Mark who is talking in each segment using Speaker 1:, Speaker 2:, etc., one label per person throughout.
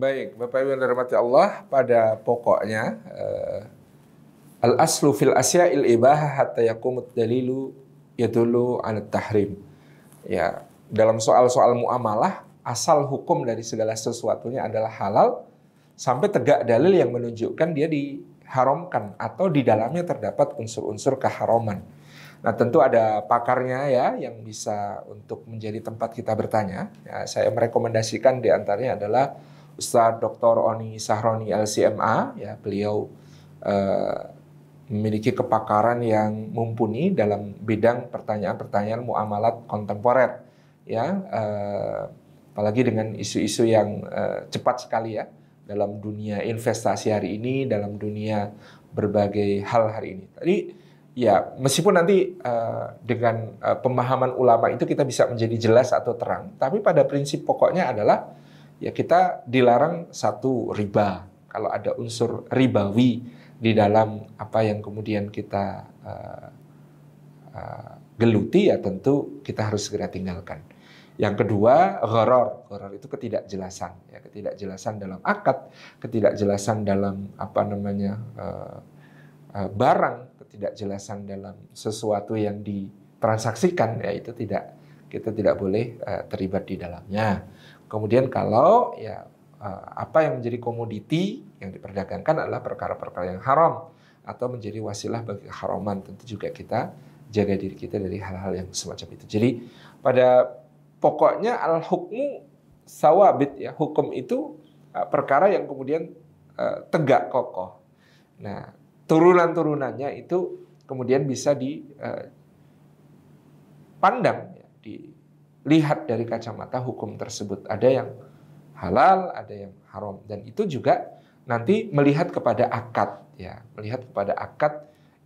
Speaker 1: Baik, Bapak Ibu yang dirahmati Allah, pada pokoknya uh, eh, al aslu fil il ibahah hatta yakumut dalilu yadulu anat tahrim. Ya, dalam soal-soal muamalah asal hukum dari segala sesuatunya adalah halal sampai tegak dalil yang menunjukkan dia diharamkan atau di dalamnya terdapat unsur-unsur keharaman. Nah tentu ada pakarnya ya yang bisa untuk menjadi tempat kita bertanya. Ya, saya merekomendasikan diantaranya adalah Ustadz Dr. Oni Sahroni LCMA ya beliau uh, memiliki kepakaran yang mumpuni dalam bidang pertanyaan-pertanyaan muamalat kontemporer ya uh, apalagi dengan isu-isu yang uh, cepat sekali ya dalam dunia investasi hari ini dalam dunia berbagai hal hari ini tadi ya meskipun nanti uh, dengan uh, pemahaman ulama itu kita bisa menjadi jelas atau terang tapi pada prinsip pokoknya adalah ya kita dilarang satu riba. Kalau ada unsur ribawi di dalam apa yang kemudian kita uh, uh, geluti ya tentu kita harus segera tinggalkan. Yang kedua, horor. Horor itu ketidakjelasan, ya ketidakjelasan dalam akad, ketidakjelasan dalam apa namanya uh, uh, barang, ketidakjelasan dalam sesuatu yang ditransaksikan ya itu tidak kita tidak boleh uh, terlibat di dalamnya. Kemudian kalau ya eh, apa yang menjadi komoditi yang diperdagangkan adalah perkara-perkara yang haram atau menjadi wasilah bagi keharaman tentu juga kita jaga diri kita dari hal-hal yang semacam itu. Jadi pada pokoknya al-hukmu sawabit ya, hukum itu eh, perkara yang kemudian eh, tegak kokoh. Nah, turunan-turunannya itu kemudian bisa dipandang ya, lihat dari kacamata hukum tersebut. Ada yang halal, ada yang haram dan itu juga nanti melihat kepada akad ya, melihat kepada akad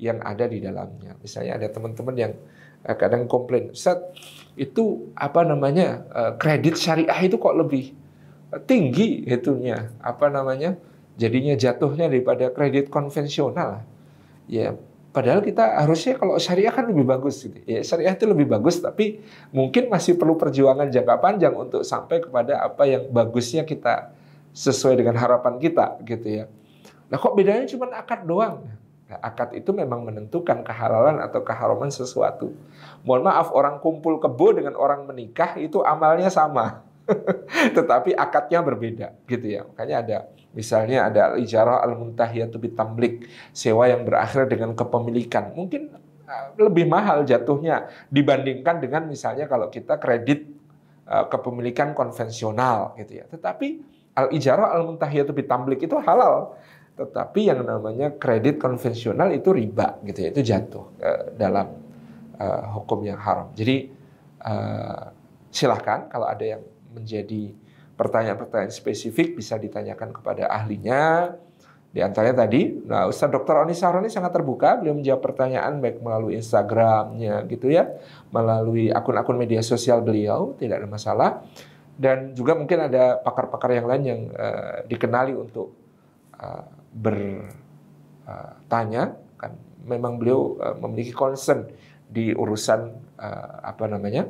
Speaker 1: yang ada di dalamnya. Misalnya ada teman-teman yang eh, kadang komplain, "Set, itu apa namanya? Eh, kredit syariah itu kok lebih eh, tinggi itunya, apa namanya? jadinya jatuhnya daripada kredit konvensional." Ya, Padahal kita harusnya kalau syariah kan lebih bagus gitu. Ya, syariah itu lebih bagus tapi mungkin masih perlu perjuangan jangka panjang untuk sampai kepada apa yang bagusnya kita sesuai dengan harapan kita gitu ya. Nah, kok bedanya cuma akad doang? Nah, akad itu memang menentukan kehalalan atau keharuman sesuatu. Mohon maaf orang kumpul kebo dengan orang menikah itu amalnya sama. Tetapi akadnya berbeda gitu ya. Makanya ada misalnya ada ijarah al-muntahiyatu bitamlik, sewa yang berakhir dengan kepemilikan. Mungkin eh, lebih mahal jatuhnya dibandingkan dengan misalnya kalau kita kredit eh, kepemilikan konvensional gitu ya. Tetapi al ijarah al muntahiyatu bitamlik itu halal. Tetapi yang namanya kredit konvensional itu riba gitu ya, itu jatuh eh, dalam hukum yang haram. Jadi silahkan kalau ada yang menjadi pertanyaan-pertanyaan spesifik bisa ditanyakan kepada ahlinya. Di antaranya tadi, nah Ustaz Dr. Oni Saroni sangat terbuka, beliau menjawab pertanyaan baik melalui Instagramnya gitu ya, melalui akun-akun media sosial beliau, tidak ada masalah. Dan juga mungkin ada pakar-pakar yang lain yang uh, dikenali untuk uh, eh, bertanya, eh, kan memang beliau uh, memiliki concern di urusan uh, apa namanya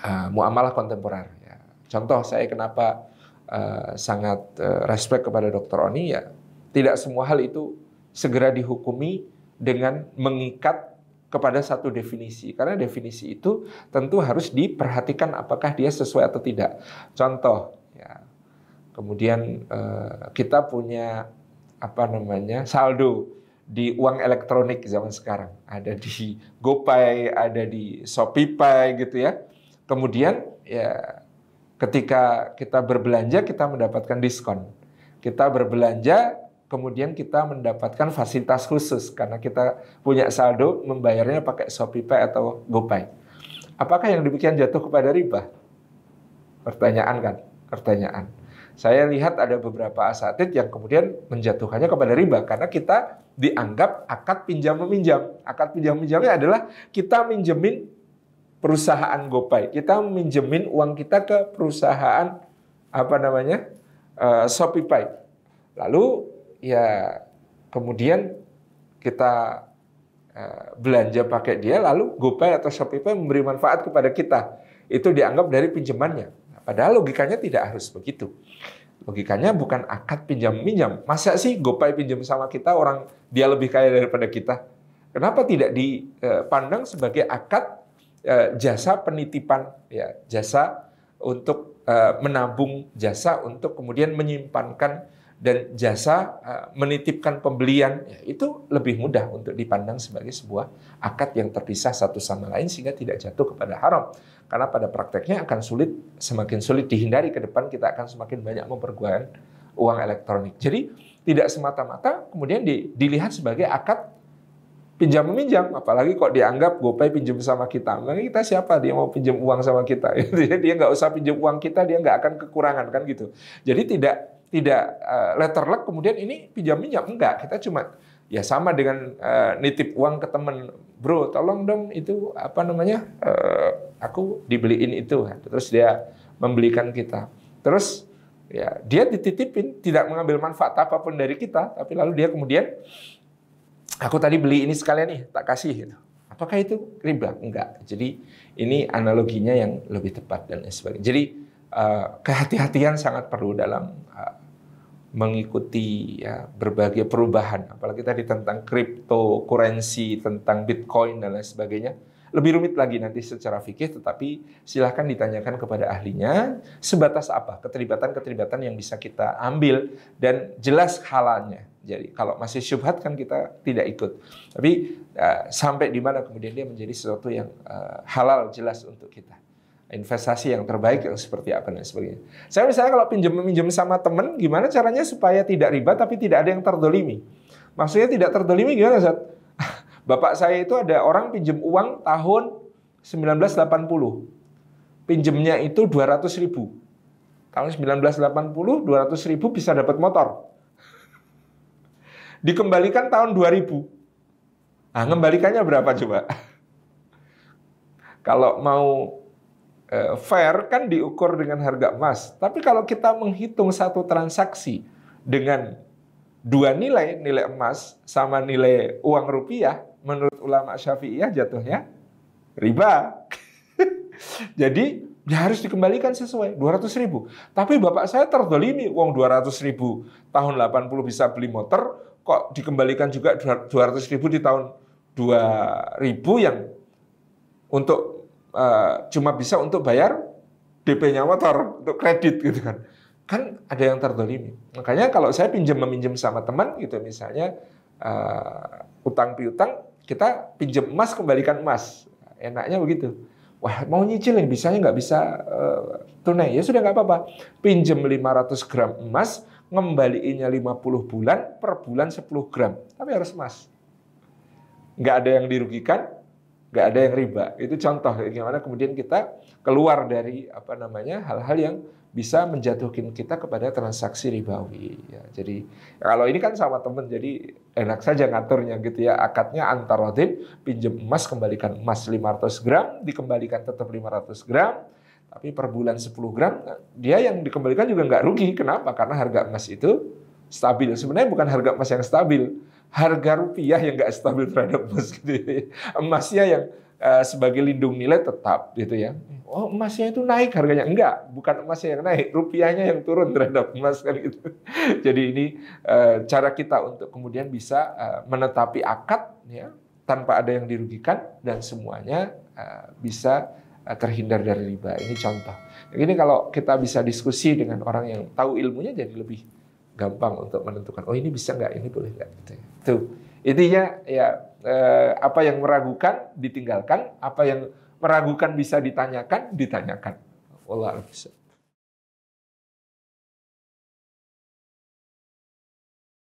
Speaker 1: uh, muamalah kontemporer. Ya. Contoh saya kenapa uh, sangat uh, respect kepada Dr. Oni ya, tidak semua hal itu segera dihukumi dengan mengikat kepada satu definisi. Karena definisi itu tentu harus diperhatikan apakah dia sesuai atau tidak. Contoh, ya, kemudian uh, kita punya apa namanya saldo di uang elektronik zaman sekarang. Ada di GoPay, ada di ShopeePay gitu ya. Kemudian ya ketika kita berbelanja kita mendapatkan diskon. Kita berbelanja kemudian kita mendapatkan fasilitas khusus karena kita punya saldo membayarnya pakai ShopeePay atau GoPay. Apakah yang demikian jatuh kepada riba? Pertanyaan kan? Pertanyaan. Saya lihat ada beberapa asatid yang kemudian menjatuhkannya kepada riba karena kita dianggap akad pinjam meminjam. Akad pinjam meminjamnya adalah kita minjemin perusahaan GoPay. Kita minjemin uang kita ke perusahaan apa namanya? Uh, Lalu ya kemudian kita uh, belanja pakai dia lalu GoPay atau Shopeepay memberi manfaat kepada kita. Itu dianggap dari pinjamannya. Nah, padahal logikanya tidak harus begitu. Logikanya bukan akad pinjam-minjam. Masa sih GoPay pinjam sama kita orang dia lebih kaya daripada kita? Kenapa tidak dipandang sebagai akad Eh, jasa penitipan ya jasa untuk eh, menabung jasa untuk kemudian menyimpankan dan jasa eh, menitipkan pembelian ya, itu lebih mudah untuk dipandang sebagai sebuah akad yang terpisah satu sama lain sehingga tidak jatuh kepada haram karena pada prakteknya akan sulit semakin sulit dihindari ke depan kita akan semakin banyak mempergunakan uang elektronik jadi tidak semata-mata kemudian dilihat sebagai akad pinjam meminjam apalagi kok dianggap GoPay pinjam sama kita makanya kita siapa dia mau pinjam uang sama kita gitu ya, dia nggak usah pinjam uang kita dia nggak akan kekurangan kan gitu jadi tidak tidak eh, letter luck kemudian ini pinjam minjam enggak kita cuma ya sama dengan eh, nitip uang ke temen bro tolong dong itu apa namanya eh, aku dibeliin itu terus dia membelikan kita terus ya dia dititipin tidak mengambil manfaat apapun dari kita tapi lalu dia kemudian aku tadi beli ini sekalian nih, tak kasih gitu. Apakah itu riba? Enggak. Jadi ini analoginya yang lebih tepat dan lain sebagainya. Jadi eh, kehati-hatian sangat perlu dalam eh, mengikuti ya, berbagai perubahan. Apalagi tadi tentang cryptocurrency, tentang bitcoin dan lain sebagainya. Lebih rumit lagi nanti secara fikih, tetapi silahkan ditanyakan kepada ahlinya sebatas apa keterlibatan-keterlibatan yang bisa kita ambil dan jelas halalnya. Jadi kalau masih syubhat kan kita tidak ikut. Tapi uh, sampai di mana kemudian dia menjadi sesuatu yang uh, halal jelas untuk kita. Investasi yang terbaik yang seperti apa dan sebagainya. Saya misalnya kalau pinjam pinjam sama temen, gimana caranya supaya tidak riba tapi tidak ada yang terdolimi? Maksudnya tidak terdolimi gimana Zat? Bapak saya itu ada orang pinjam uang tahun 1980. Pinjemnya itu 200 ribu. Tahun 1980, 200 ribu bisa dapat motor dikembalikan tahun 2000. Nah, ngembalikannya berapa coba? kalau mau eh, fair kan diukur dengan harga emas. Tapi kalau kita menghitung satu transaksi dengan dua nilai, nilai emas sama nilai uang rupiah, menurut ulama syafi'iyah jatuhnya riba. Jadi ya harus dikembalikan sesuai 200 ribu. Tapi bapak saya terdolimi uang 200 ribu tahun 80 bisa beli motor, kok dikembalikan juga 200 ribu di tahun 2000 yang untuk uh, cuma bisa untuk bayar DP-nya motor untuk kredit gitu kan kan ada yang terdolimi makanya kalau saya pinjam meminjam sama teman gitu misalnya uh, utang piutang kita pinjam emas kembalikan emas enaknya begitu wah mau nyicil yang bisanya nggak bisa uh, tunai ya sudah nggak apa-apa pinjam 500 gram emas ngembaliinnya 50 bulan, per bulan 10 gram. Tapi harus emas. Nggak ada yang dirugikan, nggak ada yang riba. Itu contoh bagaimana kemudian kita keluar dari apa namanya hal-hal yang bisa menjatuhkan kita kepada transaksi ribawi. Ya, jadi kalau ini kan sama temen jadi enak saja ngaturnya gitu ya. Akadnya antar pinjam emas kembalikan emas 500 gram, dikembalikan tetap 500 gram, tapi per bulan 10 gram, dia yang dikembalikan juga nggak rugi. Kenapa? Karena harga emas itu stabil. Sebenarnya bukan harga emas yang stabil, harga rupiah yang nggak stabil terhadap emas. Gitu. Emasnya yang eh, sebagai lindung nilai tetap gitu ya. Oh emasnya itu naik harganya enggak, bukan emasnya yang naik, rupiahnya yang turun terhadap emas kan gitu. Jadi ini eh, cara kita untuk kemudian bisa eh, menetapi akad ya tanpa ada yang dirugikan dan semuanya bisa Eh, terhindar dari riba. Ini contoh. Ini kalau kita bisa diskusi dengan orang yang tahu ilmunya jadi lebih gampang untuk menentukan. Oh ini bisa nggak, ini boleh nggak. Gitu ya. intinya ya eh, apa yang meragukan ditinggalkan, apa yang meragukan bisa ditanyakan ditanyakan. Allah bisa.